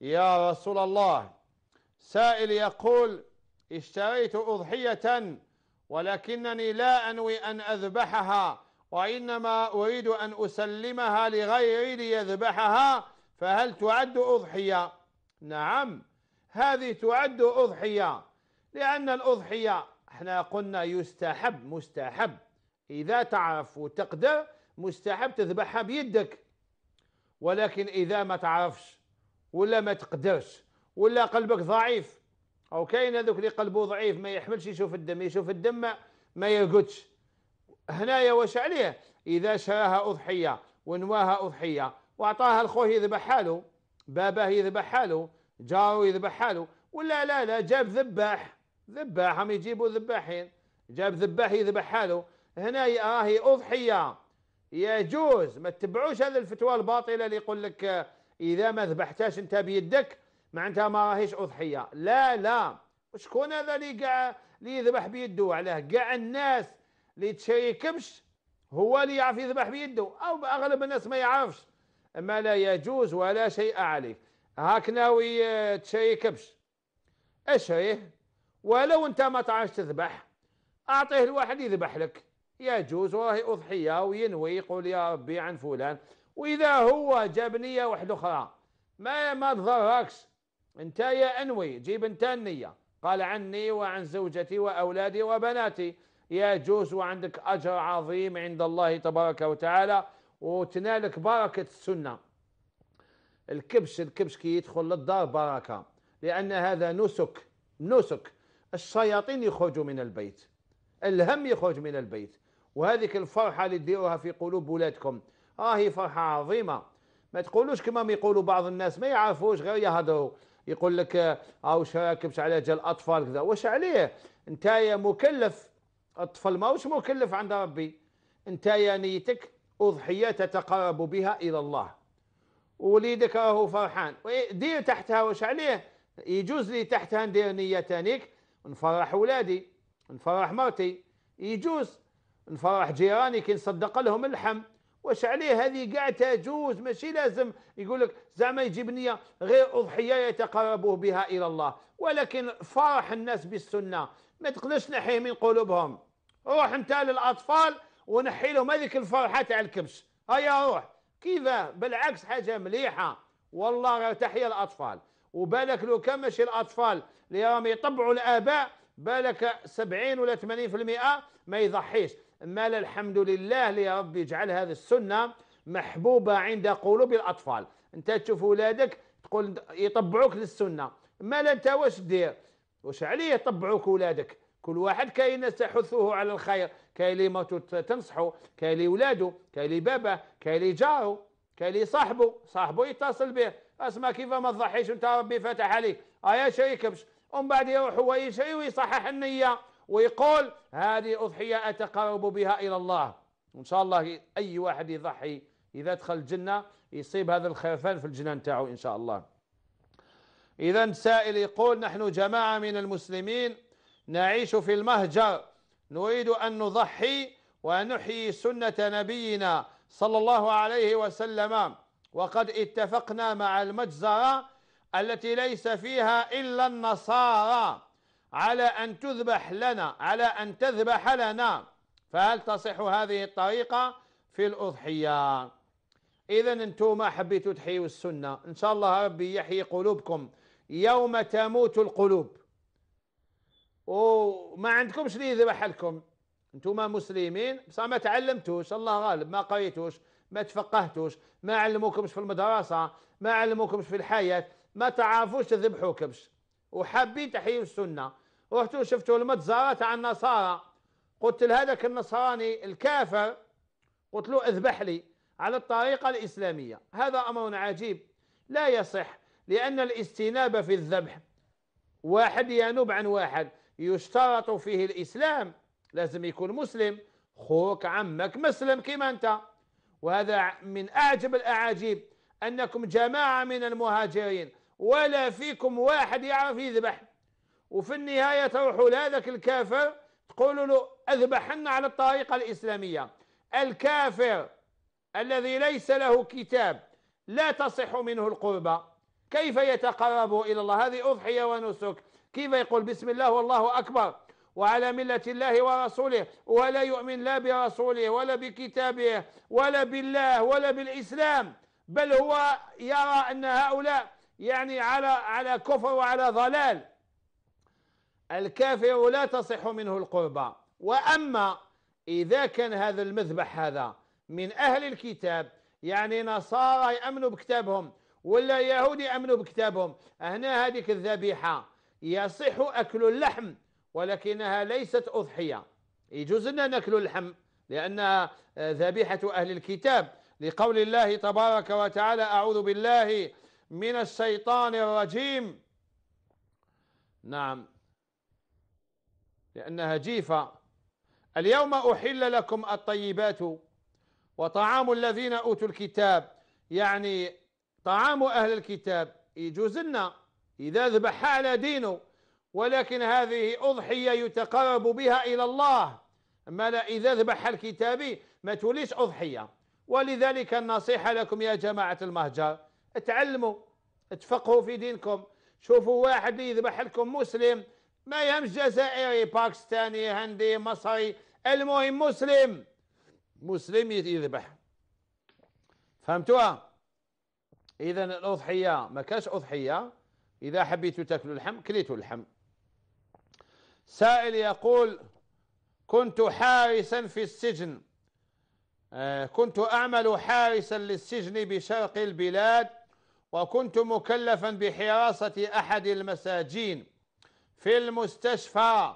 يا رسول الله سائل يقول اشتريت أضحية ولكنني لا أنوي أن أذبحها وإنما أريد أن أسلمها لغيري ليذبحها فهل تعد أضحية؟ نعم هذه تعد أضحية لأن الأضحية احنا قلنا يستحب مستحب إذا تعرف وتقدر مستحب تذبحها بيدك ولكن إذا ما تعرفش ولا ما تقدرش ولا قلبك ضعيف او كاين هذوك اللي قلبه ضعيف ما يحملش يشوف الدم يشوف الدم ما يرقدش هنايا واش عليه اذا شراها اضحيه ونواها اضحيه واعطاها لخوه يذبح حاله باباه يذبح حاله جاره يذبح حاله ولا لا لا جاب ذباح ذباح هم يجيبوا ذباحين جاب ذباح يذبح حاله هنا راهي اضحيه يجوز ما تتبعوش هذه الفتوى الباطله اللي يقول لك إذا ما ذبحتهاش أنت بيدك معناتها ما راهيش أضحية لا لا شكون هذا اللي كاع اللي يذبح بيده علاه كاع الناس اللي تشاركمش هو اللي يعرف يذبح بيده أو أغلب الناس ما يعرفش ما لا يجوز ولا شيء عليك هاك ناوي آه، تشاركمش أشريه ولو أنت ما تعرفش تذبح أعطيه الواحد يذبح لك يجوز وراهي أضحية وينوي يقول يا ربي عن فلان واذا هو جاب نيه واحده اخرى ما ما تضركش انت يا انوي جيب انت النيه قال عني وعن زوجتي واولادي وبناتي يجوز وعندك اجر عظيم عند الله تبارك وتعالى وتنالك بركه السنه الكبش الكبش كي يدخل للدار بركه لان هذا نسك نسك الشياطين يخرجوا من البيت الهم يخرج من البيت وهذه الفرحه اللي تديروها في قلوب ولادكم راهي آه، فرحة عظيمة ما تقولوش كما ما يقولوا بعض الناس ما يعرفوش غير يهدروا يقول لك آه، واش راكبش على جال الاطفال كذا واش عليه انت يا مكلف الطفل ماهوش مكلف عند ربي انت يا نيتك اضحيه تتقرب بها الى الله وليدك راهو فرحان دير تحتها واش عليه يجوز لي تحتها ندير نيه تانيك نفرح ولادي نفرح مرتي يجوز نفرح جيراني كي نصدق لهم اللحم واش عليه هذه كاع تجوز ماشي لازم يقول لك زعما يجيب نيه غير اضحيه يتقربوا بها الى الله ولكن فرح الناس بالسنه ما تقدرش نحيه من قلوبهم روح انت للاطفال ونحي لهم هذيك الفرحه تاع الكبش هيا روح كيفاه بالعكس حاجه مليحه والله راه تحيه الاطفال وبالك لو كان ماشي الاطفال اللي راهم يطبعوا الاباء بالك 70 ولا 80% ما يضحيش مال الحمد لله يا رب يجعل هذه السنة محبوبة عند قلوب الأطفال أنت تشوف ولادك تقول يطبعوك للسنة ما أنت واش دير واش عليه يطبعوك ولادك كل واحد كاين تحثه على الخير كاين اللي موتو تنصحو كاين اللي ولادو كاين اللي باباه كاين اللي جارو كاين اللي صاحبو صاحبو يتصل به اسمع كيف ما تضحيش انت ربي فتح عليك ايا آه شيكبش ومن بعد يروح هو يشري ويصحح النيه ويقول هذه أضحية أتقرب بها إلى الله وإن شاء الله أي واحد يضحي إذا دخل الجنة يصيب هذا الخرفان في الجنان تاعو إن شاء الله إذا السائل يقول نحن جماعة من المسلمين نعيش في المهجر نريد أن نضحي ونحيي سنة نبينا صلى الله عليه وسلم وقد اتفقنا مع المجزرة التي ليس فيها إلا النصارى على أن تذبح لنا على أن تذبح لنا فهل تصح هذه الطريقة في الأضحية إذا أنتم حبيتوا تحيوا السنة إن شاء الله ربي يحيي قلوبكم يوم تموت القلوب وما عندكمش لي يذبح لكم انتم مسلمين بصح ما تعلمتوش الله غالب ما قريتوش ما تفقهتوش ما علموكمش في المدرسة ما علموكمش في الحياة ما تعرفوش تذبحوكمش وحابين تحيي السنه رحتوا شفتوا المتزرة تاع النصارى قلت لهذاك النصراني الكافر قلت له اذبح لي على الطريقه الاسلاميه هذا امر عجيب لا يصح لان الاستنابه في الذبح واحد ينوب عن واحد يشترط فيه الاسلام لازم يكون مسلم خوك عمك مسلم كما انت وهذا من اعجب الاعاجيب انكم جماعه من المهاجرين ولا فيكم واحد يعرف يذبح وفي النهاية تروحوا لهذاك الكافر تقولوا له أذبحنا على الطريقة الإسلامية الكافر الذي ليس له كتاب لا تصح منه القربة كيف يتقرب إلى الله هذه أضحية ونسك كيف يقول بسم الله والله أكبر وعلى ملة الله ورسوله ولا يؤمن لا برسوله ولا بكتابه ولا بالله ولا بالإسلام بل هو يرى أن هؤلاء يعني على على كفر وعلى ضلال الكافر لا تصح منه القربى وأما إذا كان هذا المذبح هذا من أهل الكتاب يعني نصارى يأمنوا بكتابهم ولا يهود يأمنوا بكتابهم هنا هذيك الذبيحة يصح أكل اللحم ولكنها ليست أضحية يجوز لنا نأكل اللحم لأنها ذبيحة أهل الكتاب لقول الله تبارك وتعالى أعوذ بالله من الشيطان الرجيم نعم لأنها جيفة اليوم أحل لكم الطيبات وطعام الذين أوتوا الكتاب يعني طعام أهل الكتاب يجوز لنا إذا ذبح على دينه ولكن هذه أضحية يتقرب بها إلى الله أما لا إذا ذبح الكتابي ما توليش أضحية ولذلك النصيحة لكم يا جماعة المهجر تعلموا تفقهوا في دينكم شوفوا واحد يذبح لكم مسلم ما يهمش جزائري باكستاني هندي مصري المهم مسلم مسلم يذبح فهمتوها اذا الاضحيه ما كاش اضحيه اذا حبيتوا تاكلوا اللحم كليتوا اللحم سائل يقول كنت حارسا في السجن آه، كنت اعمل حارسا للسجن بشرق البلاد وكنت مكلفا بحراسة أحد المساجين في المستشفى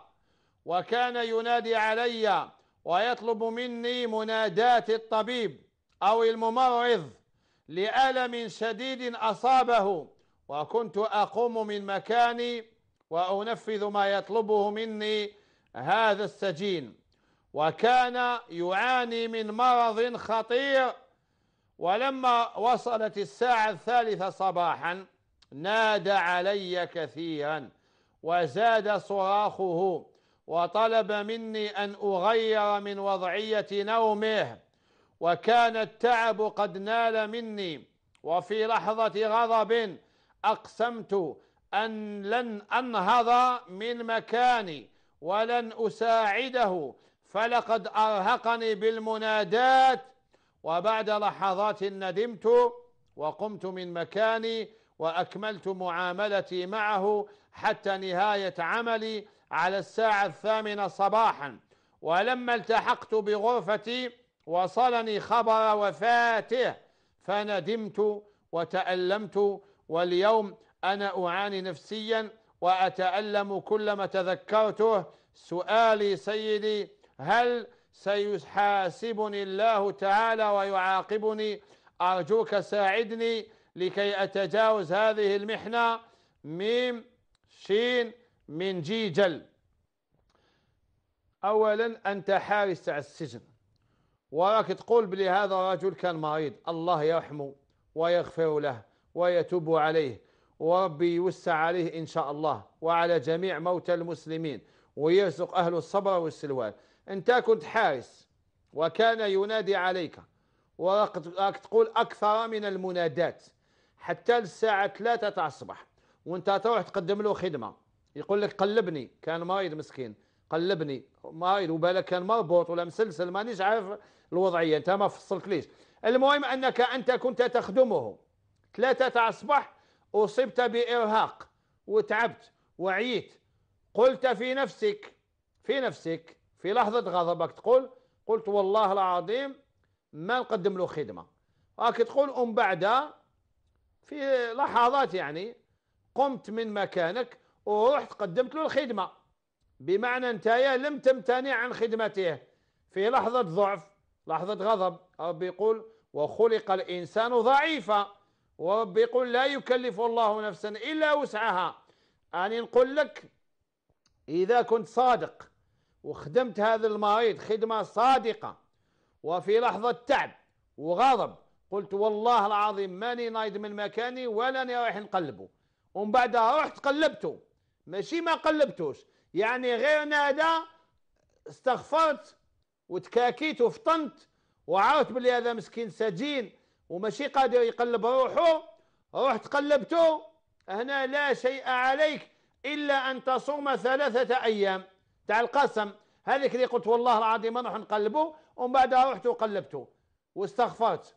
وكان ينادي علي ويطلب مني مناداة الطبيب أو الممرض لألم شديد أصابه وكنت أقوم من مكاني وأنفذ ما يطلبه مني هذا السجين وكان يعاني من مرض خطير ولما وصلت الساعة الثالثة صباحا نادى علي كثيرا وزاد صراخه وطلب مني أن أغير من وضعية نومه وكان التعب قد نال مني وفي لحظة غضب أقسمت أن لن أنهض من مكاني ولن أساعده فلقد أرهقني بالمنادات وبعد لحظات ندمت وقمت من مكاني وأكملت معاملتي معه حتى نهاية عملي على الساعة الثامنة صباحا ولما التحقت بغرفتي وصلني خبر وفاته فندمت وتألمت واليوم أنا أعاني نفسيا وأتألم كلما تذكرته سؤالي سيدي هل سيحاسبني الله تعالى ويعاقبني أرجوك ساعدني لكي أتجاوز هذه المحنة ميم شين من جي جل أولا أنت حارس على السجن وراك تقول بلي هذا الرجل كان مريض الله يرحمه ويغفر له ويتوب عليه وربي يوسع عليه إن شاء الله وعلى جميع موتى المسلمين ويرزق أهل الصبر والسلوان أنت كنت حارس وكان ينادي عليك وراك تقول أكثر من المنادات حتى للساعة ثلاثة تاع الصباح وانت تروح تقدم له خدمة يقول لك قلبني كان مريض مسكين قلبني مريض وبالك كان مربوط ولا مسلسل مانيش عارف الوضعية انت ما فصلت ليش المهم أنك أنت كنت تخدمه ثلاثة تاع الصباح أصبت بإرهاق وتعبت وعيت قلت في نفسك في نفسك في لحظة غضبك تقول قلت والله العظيم ما نقدم له خدمة راك تقول أم بعدها في لحظات يعني قمت من مكانك ورحت قدمت له الخدمة بمعنى انتايا لم تمتنع عن خدمته في لحظة ضعف لحظة غضب ربي يقول وخلق الإنسان ضعيفا وربي يقول لا يكلف الله نفسا إلا وسعها أني يعني نقول لك إذا كنت صادق وخدمت هذا المريض خدمة صادقة وفي لحظة تعب وغضب قلت والله العظيم ماني نايض من مكاني ولا اني رايح نقلبه ومن بعدها رحت قلبته ماشي ما قلبتوش يعني غير نادى استغفرت وتكاكيت وفطنت وعرفت بلي هذا مسكين سجين وماشي قادر يقلب روحه رحت قلبته هنا لا شيء عليك إلا أن تصوم ثلاثة أيام تاع القسم هذيك اللي قلت والله العظيم نروح نقلبه ومن بعدها رحت وقلبته واستغفرت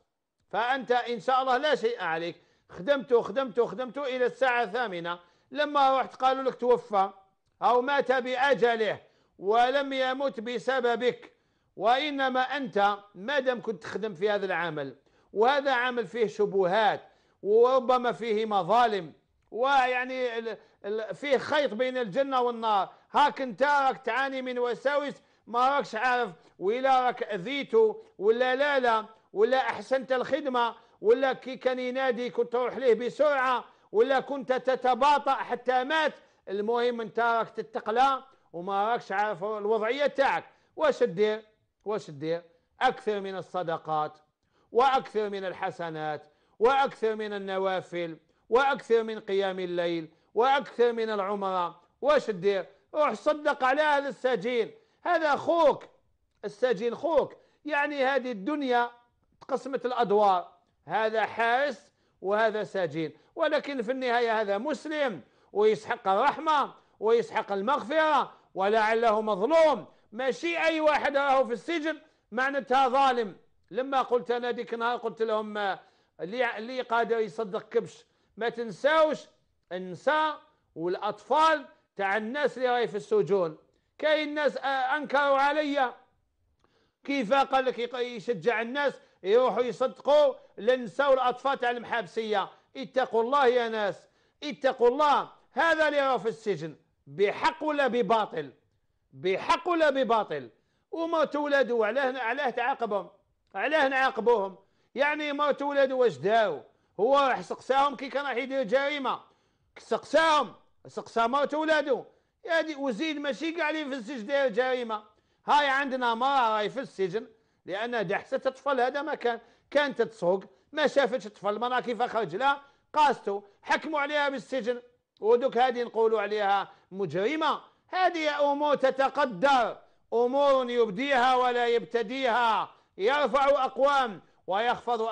فأنت إن شاء الله لا شيء عليك خدمته خدمته خدمته إلى الساعة الثامنة لما رحت قالوا لك توفى أو مات بأجله ولم يمت بسببك وإنما أنت ما دام كنت تخدم في هذا العمل وهذا عمل فيه شبهات وربما فيه مظالم ويعني فيه خيط بين الجنة والنار هاك انت راك تعاني من وساوس ما راكش عارف ولا راك اذيته ولا لا لا ولا احسنت الخدمه ولا كي كان ينادي كنت تروح ليه بسرعه ولا كنت تتباطا حتى مات المهم انت راك تتقلى وما راكش عارف الوضعيه تاعك واش دير واش دير اكثر من الصدقات واكثر من الحسنات واكثر من النوافل واكثر من قيام الليل واكثر من العمره واش دير روح صدق على هذا السجين هذا خوك السجين خوك يعني هذه الدنيا تقسمت الأدوار هذا حارس وهذا سجين ولكن في النهاية هذا مسلم ويسحق الرحمة ويسحق المغفرة ولعله مظلوم ماشي أي واحد راهو في السجن معناتها ظالم لما قلت أنا ديك النهار قلت لهم اللي آه، اللي قادر يصدق كبش ما تنساوش النساء والأطفال تاع الناس اللي راهي في السجون كاين الناس انكروا عليا كيف قال لك يشجع الناس يروحوا يصدقوا لنساو الاطفال تاع المحابسيه اتقوا الله يا ناس اتقوا الله هذا اللي راهو في السجن بحق ولا بباطل بحق ولا بباطل وما ولادو علاه علاه تعاقبهم علاه نعاقبوهم يعني مرت ولادو واش داو هو راح سقساهم كي كان راح يدير جريمه سقساهم استقسامات اولاده يعني وزيد ماشي كاع اللي في السجن جريمه هاي عندنا مرا راهي في السجن لان دحست الطفل هذا ما كان كانت تسوق ما شافتش الطفل مرا كيف خرج لها قاستو حكموا عليها بالسجن ودوك هذه نقولوا عليها مجرمه هذه امور تتقدر امور يبديها ولا يبتديها يرفع اقوام ويخفض